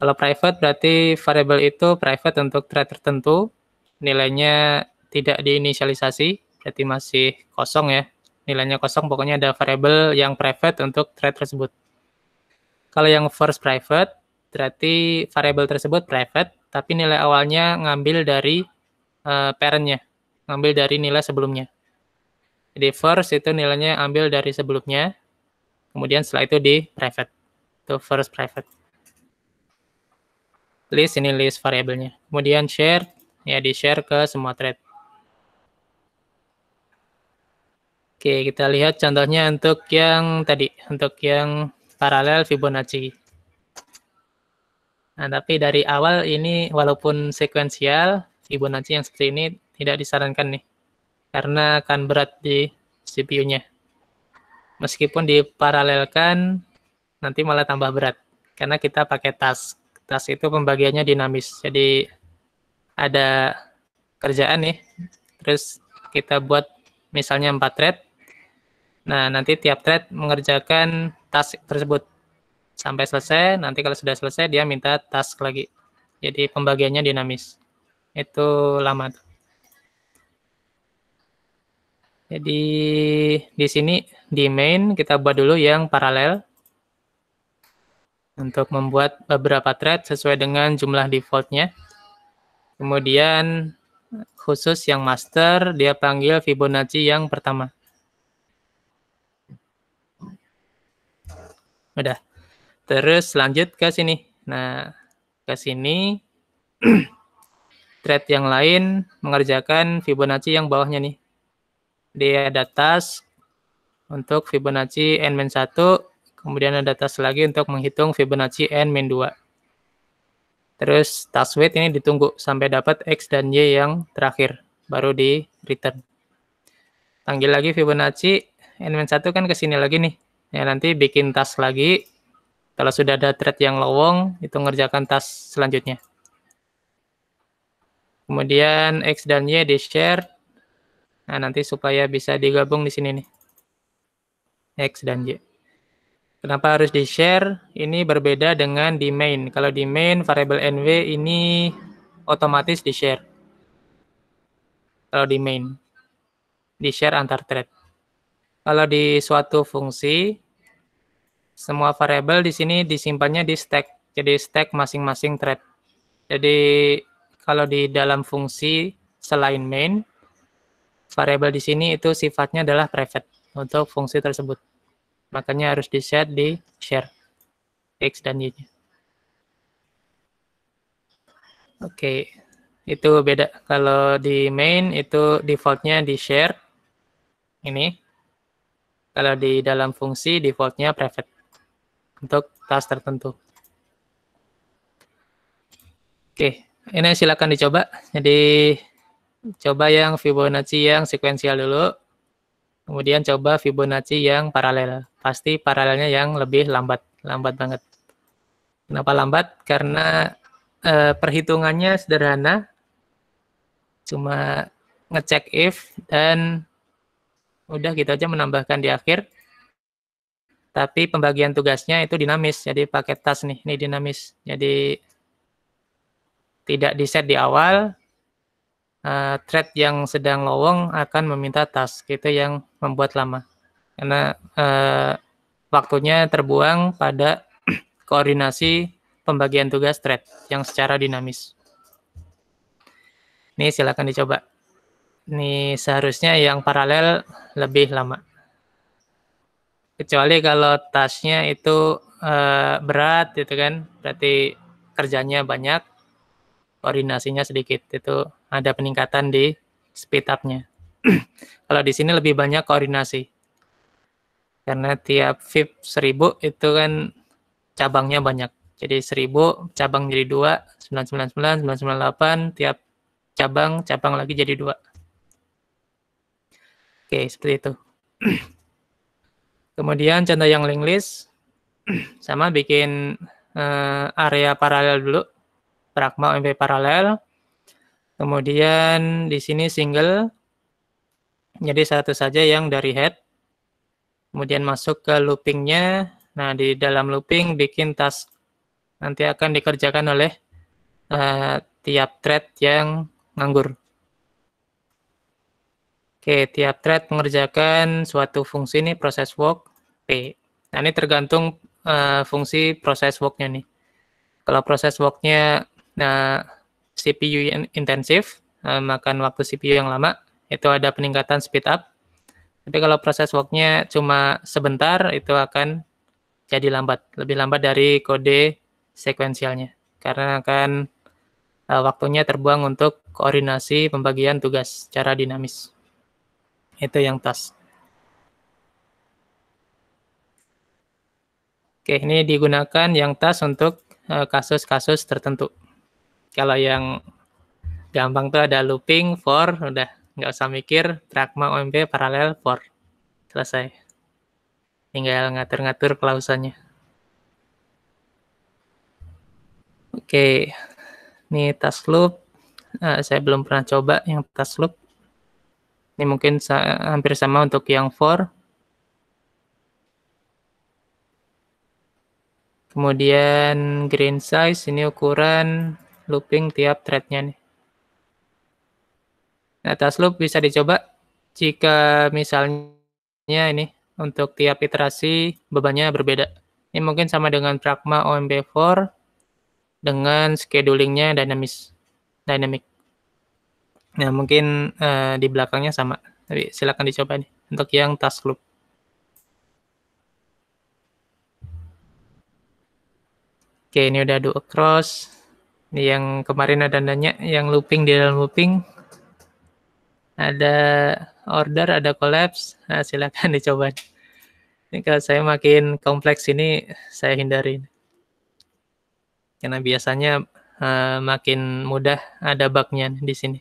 kalau private berarti variable itu private untuk thread tertentu, nilainya tidak diinisialisasi, berarti masih kosong ya. Nilainya kosong, pokoknya ada variable yang private untuk thread tersebut. Kalau yang first private, berarti variable tersebut private, tapi nilai awalnya ngambil dari uh, parentnya, ngambil dari nilai sebelumnya. Jadi first itu nilainya ambil dari sebelumnya, kemudian setelah itu di private. Itu first private list ini list variabelnya. Kemudian share ya di share ke semua thread. Oke, kita lihat contohnya untuk yang tadi, untuk yang paralel Fibonacci. Nah, tapi dari awal ini walaupun sekuensial, Fibonacci yang seperti ini tidak disarankan nih. Karena akan berat di CPU-nya. Meskipun diparalelkan, nanti malah tambah berat. Karena kita pakai task tas itu pembagiannya dinamis. Jadi ada kerjaan nih, terus kita buat misalnya empat thread. Nah, nanti tiap thread mengerjakan task tersebut sampai selesai. Nanti kalau sudah selesai dia minta task lagi. Jadi pembagiannya dinamis. Itu lama tuh. Jadi di sini di main kita buat dulu yang paralel untuk membuat beberapa thread sesuai dengan jumlah defaultnya. Kemudian khusus yang master, dia panggil Fibonacci yang pertama. Udah. Terus lanjut ke sini. Nah, ke sini thread yang lain mengerjakan Fibonacci yang bawahnya nih. Dia ada task untuk Fibonacci n-1 Kemudian ada tas lagi untuk menghitung Fibonacci n 2. Terus wait ini ditunggu sampai dapat X dan Y yang terakhir. Baru di return. Panggil lagi Fibonacci n 1 kan ke sini lagi nih. Ya, nanti bikin tas lagi. Kalau sudah ada thread yang lowong, itu ngerjakan tas selanjutnya. Kemudian X dan Y di share. Nah, nanti supaya bisa digabung di sini nih. X dan Y. Kenapa harus di-share? Ini berbeda dengan di main. Kalau di main, variable nv ini otomatis di-share. Kalau di main. Di-share antar thread. Kalau di suatu fungsi, semua variable di sini disimpannya di stack. Jadi stack masing-masing thread. Jadi kalau di dalam fungsi selain main, variable di sini itu sifatnya adalah private untuk fungsi tersebut. Makanya harus di-set, di-share. X dan y Oke, okay. itu beda. Kalau di main itu defaultnya di-share. Ini. Kalau di dalam fungsi defaultnya private. Untuk task tertentu. Oke, okay. ini silakan dicoba. Jadi coba yang Fibonacci yang sekuensial dulu. Kemudian coba Fibonacci yang paralel. Pasti paralelnya yang lebih lambat, lambat banget. Kenapa lambat? Karena eh, perhitungannya sederhana. Cuma ngecek if dan udah gitu aja menambahkan di akhir. Tapi pembagian tugasnya itu dinamis, jadi pakai tas nih, ini dinamis. Jadi tidak di set di awal, uh, thread yang sedang lowong akan meminta task kita yang membuat lama karena uh, waktunya terbuang pada koordinasi pembagian tugas thread yang secara dinamis. Ini silakan dicoba. Ini seharusnya yang paralel lebih lama. Kecuali kalau tasnya itu e, berat gitu kan, berarti kerjanya banyak, koordinasinya sedikit itu ada peningkatan di speed up-nya. Kalau di sini lebih banyak koordinasi. Karena tiap VIP 1000 itu kan cabangnya banyak. Jadi 1000 cabang jadi 2, 999, 998, tiap cabang, cabang lagi jadi 2. Oke, seperti itu. Kemudian contoh yang link list, sama bikin uh, area paralel dulu, pragma MP paralel, Kemudian di sini single, jadi satu saja yang dari head. Kemudian masuk ke loopingnya. Nah, di dalam looping bikin task. Nanti akan dikerjakan oleh uh, tiap thread yang nganggur. Oke, tiap thread mengerjakan suatu fungsi ini proses work P. Nah, ini tergantung uh, fungsi proses worknya nih. Kalau proses worknya nah, CPU intensif, uh, makan waktu CPU yang lama, itu ada peningkatan speed up. Tapi kalau proses worknya cuma sebentar, itu akan jadi lambat, lebih lambat dari kode sekuensialnya, karena akan eh, waktunya terbuang untuk koordinasi pembagian tugas secara dinamis. Itu yang tas. Oke, ini digunakan yang tas untuk eh, kasus -kasus tertentu. Kalau yang gampang tuh ada looping for udah nggak usah mikir pragma OMP paralel for selesai. Tinggal ngatur-ngatur klausanya Oke, ini task loop. Uh, saya belum pernah coba yang task loop. Ini mungkin sa hampir sama untuk yang for. Kemudian green size ini ukuran looping tiap threadnya nih. Nah, Task loop bisa dicoba jika misalnya ini untuk tiap iterasi bebannya berbeda. Ini mungkin sama dengan pragma OMB4 dengan schedulingnya dynamis, dynamic. Nah, mungkin uh, di belakangnya sama. Tapi silakan dicoba nih untuk yang task loop. Oke, ini udah do across yang kemarin ada nanya yang looping di dalam looping ada order ada collapse nah, silakan dicoba ini kalau saya makin kompleks ini saya hindari karena biasanya uh, makin mudah ada bugnya di sini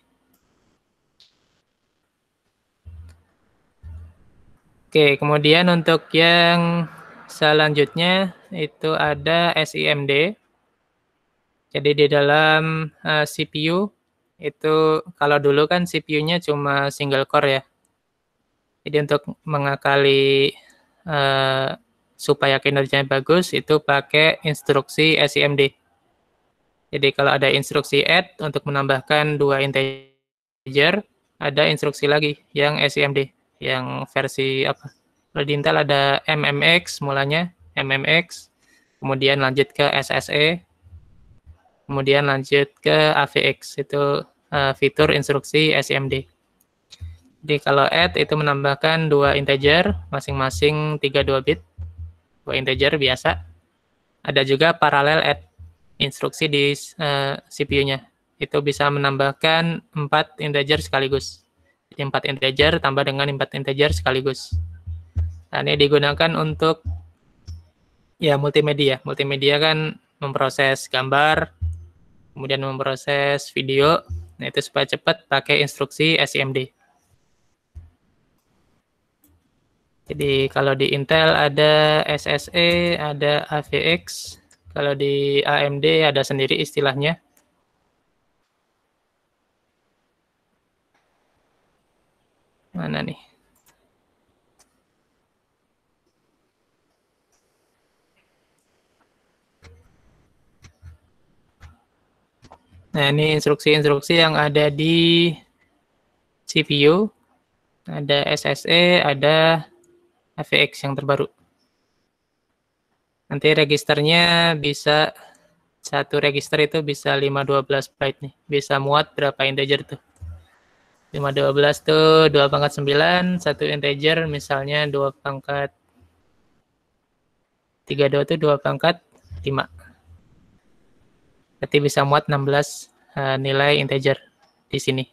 oke kemudian untuk yang selanjutnya itu ada SIMD jadi di dalam uh, eh, CPU itu kalau dulu kan CPU-nya cuma single core ya. Jadi untuk mengakali uh, supaya kinerjanya bagus itu pakai instruksi SIMD. Jadi kalau ada instruksi add untuk menambahkan dua integer, ada instruksi lagi yang SIMD, yang versi apa? Kalau di Intel ada MMX mulanya, MMX, kemudian lanjut ke SSE, Kemudian lanjut ke AVX, itu uh, fitur instruksi SMD. Jadi kalau add itu menambahkan dua integer, masing-masing 32 bit, dua integer biasa. Ada juga paralel add, instruksi di uh, eh, CPU-nya. Itu bisa menambahkan empat integer sekaligus. Jadi 4 integer tambah dengan empat integer sekaligus. Nah, ini digunakan untuk ya multimedia. Multimedia kan memproses gambar, kemudian memproses video. Nah, itu supaya cepat pakai instruksi SIMD. Jadi kalau di Intel ada SSE, ada AVX, kalau di AMD ada sendiri istilahnya. Mana nih? Nah, ini instruksi-instruksi yang ada di CPU. Ada SSE, ada AVX yang terbaru. Nanti registernya bisa, satu register itu bisa 512 byte nih. Bisa muat berapa integer tuh. 512 tuh 2 pangkat 9, satu integer misalnya 2 pangkat 32 tuh 2 pangkat 5. Berarti bisa muat 16 uh, eh, nilai integer di sini.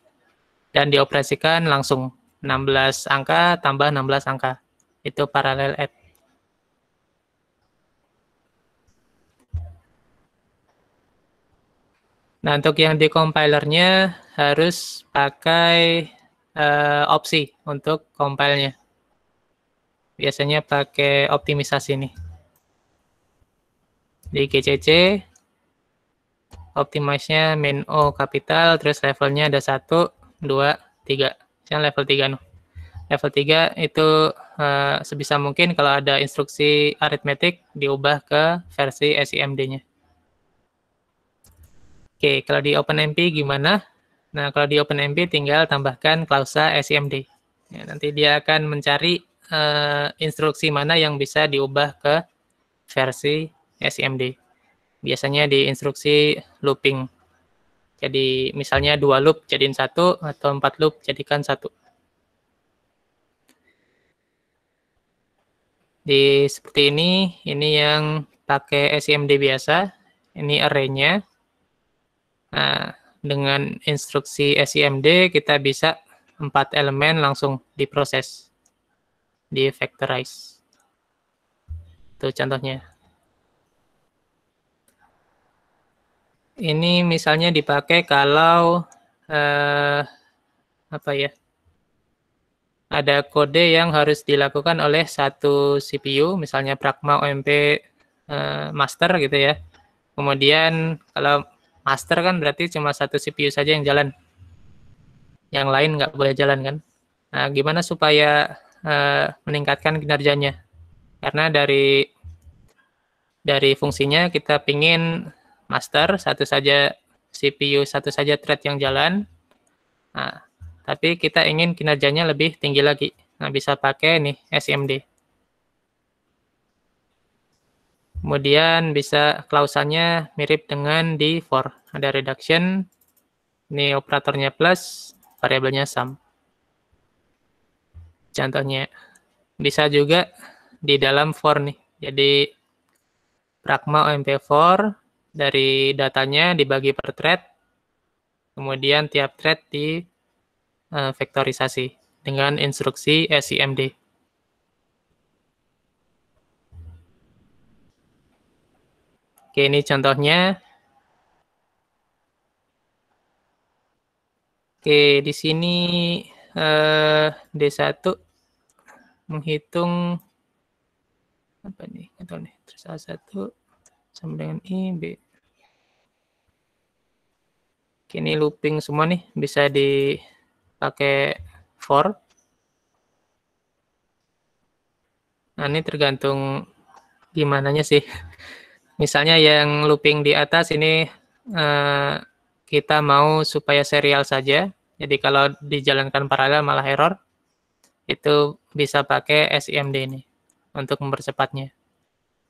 Dan dioperasikan langsung 16 angka tambah 16 angka. Itu paralel add. Nah, untuk yang di compilernya harus pakai uh, opsi untuk compile-nya. Biasanya pakai optimisasi nih. Di GCC optimize-nya main O kapital, terus levelnya ada 1, 2, 3. Sekarang level 3 nih. Level 3 itu uh, sebisa mungkin kalau ada instruksi aritmetik diubah ke versi SIMD-nya. Oke, kalau di OpenMP gimana? Nah, kalau di OpenMP tinggal tambahkan klausa SIMD. Ya, nanti dia akan mencari uh, instruksi mana yang bisa diubah ke versi SIMD biasanya di instruksi looping. Jadi misalnya dua loop jadiin satu atau empat loop jadikan satu. Di seperti ini, ini yang pakai SIMD biasa, ini arraynya. Nah, dengan instruksi SIMD kita bisa empat elemen langsung diproses, di factorize. Itu contohnya. Ini misalnya dipakai kalau eh, apa ya? Ada kode yang harus dilakukan oleh satu CPU, misalnya Pragma OMP eh, master gitu ya. Kemudian kalau master kan berarti cuma satu CPU saja yang jalan. Yang lain nggak boleh jalan kan. Nah, gimana supaya eh, meningkatkan kinerjanya? Karena dari dari fungsinya kita pingin master, satu saja CPU, satu saja thread yang jalan. Nah, tapi kita ingin kinerjanya lebih tinggi lagi. Nah, bisa pakai nih SMD. Kemudian bisa klausannya mirip dengan di for. Ada reduction, ini operatornya plus, variabelnya sum. Contohnya, bisa juga di dalam for nih. Jadi, pragma omp for dari datanya dibagi per thread, kemudian tiap thread di eh, vektorisasi dengan instruksi SIMD. Oke, ini contohnya. Oke, di sini eh, D1 menghitung apa nih? Atau nih, terus A1 sama dengan I, B, kini looping semua nih bisa dipakai for nah ini tergantung nya sih misalnya yang looping di atas ini eh, kita mau supaya serial saja jadi kalau dijalankan paralel malah error itu bisa pakai SIMD ini untuk mempercepatnya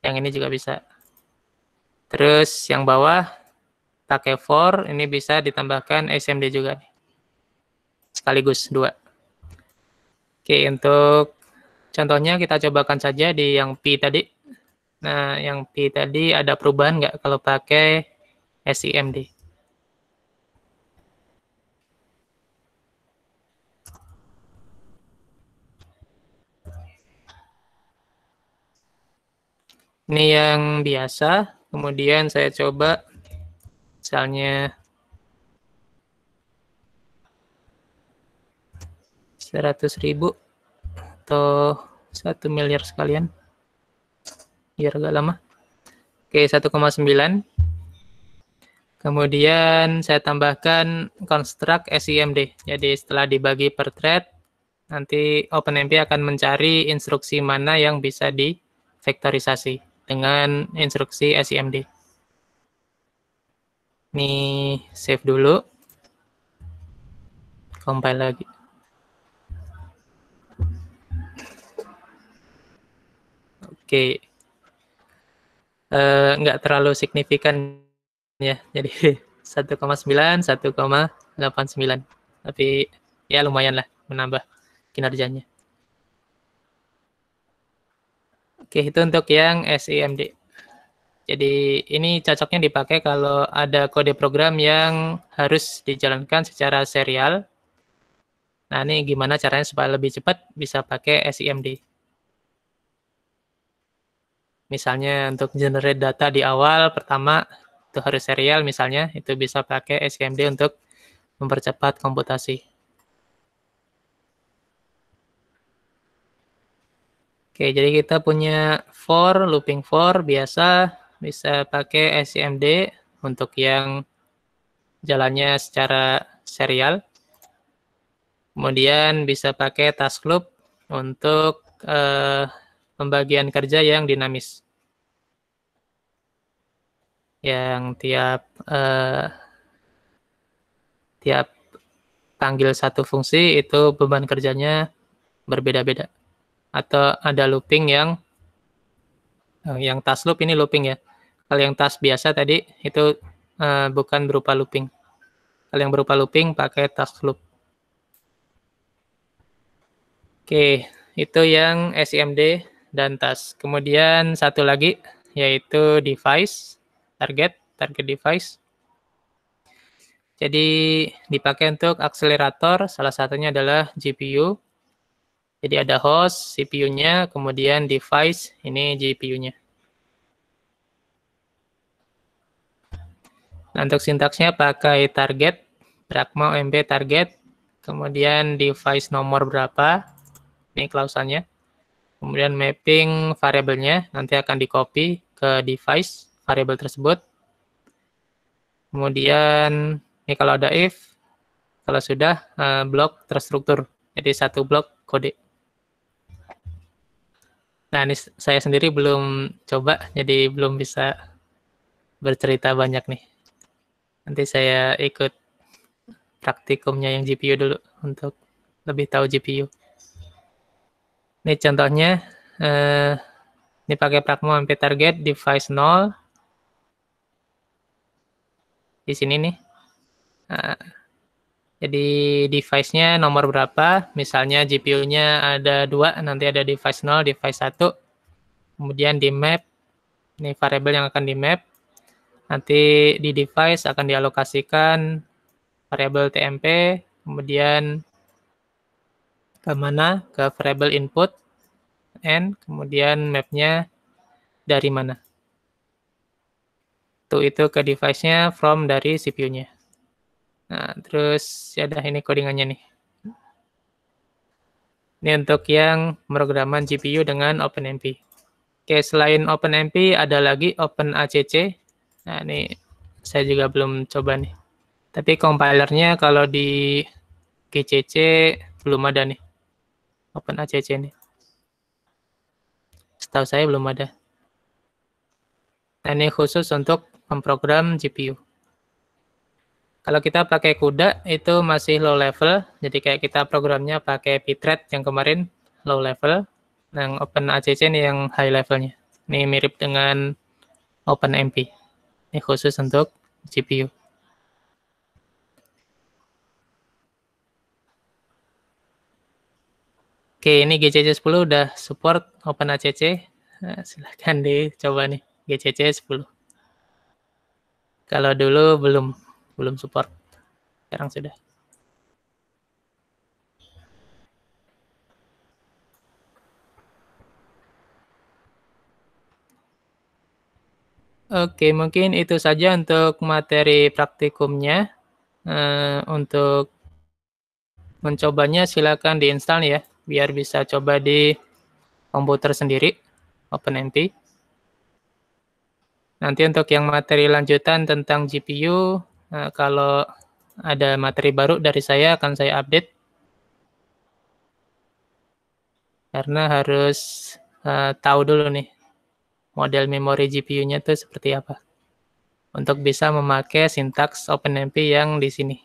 yang ini juga bisa terus yang bawah pakai for, ini bisa ditambahkan SMD juga. nih, Sekaligus dua. Oke, untuk contohnya kita cobakan saja di yang P tadi. Nah, yang P tadi ada perubahan nggak kalau pakai SIMD? Ini yang biasa, kemudian saya coba misalnya seratus ribu atau satu miliar sekalian biar agak lama oke 1,9 kemudian saya tambahkan konstruk SIMD jadi setelah dibagi per thread nanti OpenMP akan mencari instruksi mana yang bisa di vektorisasi dengan instruksi SIMD Nih, save dulu. Compile lagi. Oke. Okay. Eh, nggak terlalu signifikan ya. Jadi 1,9, 1,89. Tapi ya lumayan lah menambah kinerjanya. Oke, itu untuk yang SIMD. Jadi ini cocoknya dipakai kalau ada kode program yang harus dijalankan secara serial. Nah ini gimana caranya supaya lebih cepat bisa pakai SIMD. Misalnya untuk generate data di awal pertama itu harus serial misalnya itu bisa pakai SIMD untuk mempercepat komputasi. Oke, jadi kita punya for, looping for, biasa, bisa pakai SIMD untuk yang jalannya secara serial. Kemudian bisa pakai task loop untuk eh, pembagian kerja yang dinamis. Yang tiap eh, tiap panggil satu fungsi itu beban kerjanya berbeda-beda. Atau ada looping yang yang task loop ini looping ya. Kalau yang tas biasa tadi itu uh, bukan berupa looping. Kalau yang berupa looping pakai tas loop. Oke, itu yang SIMD dan tas. Kemudian satu lagi yaitu device, target, target device. Jadi dipakai untuk akselerator, salah satunya adalah GPU. Jadi ada host, CPU-nya, kemudian device, ini GPU-nya. Nah, untuk sintaksnya pakai target, pragma OMB target, kemudian device nomor berapa, ini klausannya. Kemudian mapping variabelnya, nanti akan di-copy ke device variabel tersebut. Kemudian, ini kalau ada if, kalau sudah, eh, blok terstruktur. Jadi satu blok kode. Nah, ini saya sendiri belum coba, jadi belum bisa bercerita banyak nih. Nanti saya ikut praktikumnya yang GPU dulu untuk lebih tahu GPU. Ini contohnya, eh, ini pakai pragma MP target device 0. Di sini nih. Nah, jadi device-nya nomor berapa, misalnya GPU-nya ada dua, nanti ada device 0, device 1. Kemudian di map, ini variable yang akan di map. Nanti di device akan dialokasikan variable TMP, kemudian ke mana? Ke variable input, n, kemudian mapnya dari mana? Tuh itu ke device-nya from dari CPU-nya. Nah, terus ya dah ini codingannya nih. Ini untuk yang pemrograman GPU dengan OpenMP. Oke, selain OpenMP ada lagi OpenACC. Nah, ini saya juga belum coba nih. Tapi compilernya kalau di GCC belum ada nih. Open ACC nih. Setahu saya belum ada. Nah, ini khusus untuk memprogram GPU. Kalau kita pakai CUDA itu masih low level, jadi kayak kita programnya pakai pthread yang kemarin low level, yang open ACC ini yang high levelnya. Ini mirip dengan OpenMP ini khusus untuk CPU Oke, ini GCC 10 udah support OpenACC. Nah, silahkan dicoba nih GCC 10. Kalau dulu belum belum support. Sekarang sudah. Oke, mungkin itu saja untuk materi praktikumnya. Uh, untuk mencobanya silakan diinstal ya, biar bisa coba di komputer sendiri, OpenMP. Nanti untuk yang materi lanjutan tentang GPU, uh, eh, kalau ada materi baru dari saya akan saya update. Karena harus uh, tahu dulu nih model memori GPU-nya itu seperti apa untuk bisa memakai sintaks OpenMP yang di sini.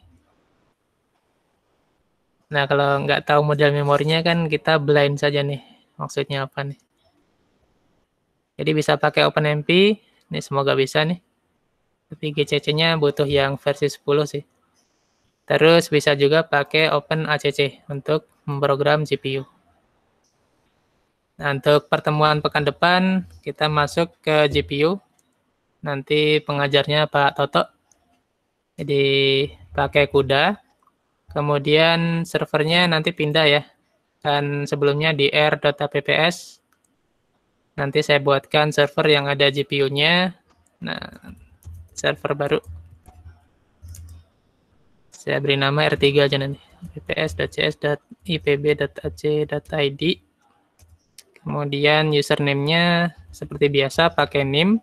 Nah, kalau nggak tahu model memorinya kan kita blind saja nih. Maksudnya apa nih? Jadi bisa pakai OpenMP. Ini semoga bisa nih. Tapi GCC-nya butuh yang versi 10 sih. Terus bisa juga pakai OpenACC untuk memprogram GPU. Nah, untuk pertemuan pekan depan kita masuk ke GPU. Nanti pengajarnya Pak Toto. Jadi pakai kuda. Kemudian servernya nanti pindah ya. Dan sebelumnya di r.apps. Nanti saya buatkan server yang ada GPU-nya. Nah, server baru. Saya beri nama R3 aja nanti. pps.cs.ipb.ac.id. Kemudian username-nya seperti biasa pakai NIM.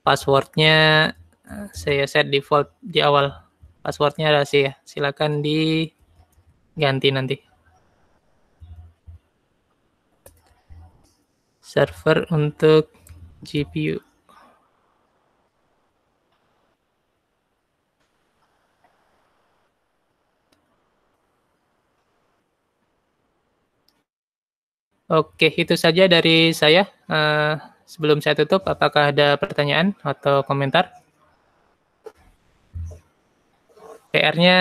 Password-nya eh, saya set default di awal. Password-nya rahasia. Ya. Silakan diganti nanti. Server untuk GPU. Oke, itu saja dari saya. Uh, sebelum saya tutup, apakah ada pertanyaan atau komentar? PR-nya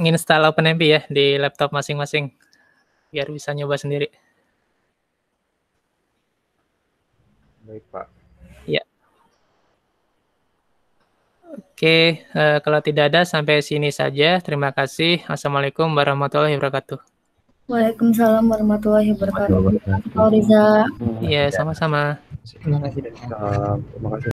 nginstal OpenMP ya di laptop masing-masing biar bisa nyoba sendiri. Baik, Pak. Ya. Oke, uh, kalau tidak ada sampai sini saja. Terima kasih. Assalamualaikum warahmatullahi wabarakatuh. Waalaikumsalam warahmatullahi wabarakatuh. Pak Riza. Iya, sama-sama. Terima kasih. Terima kasih.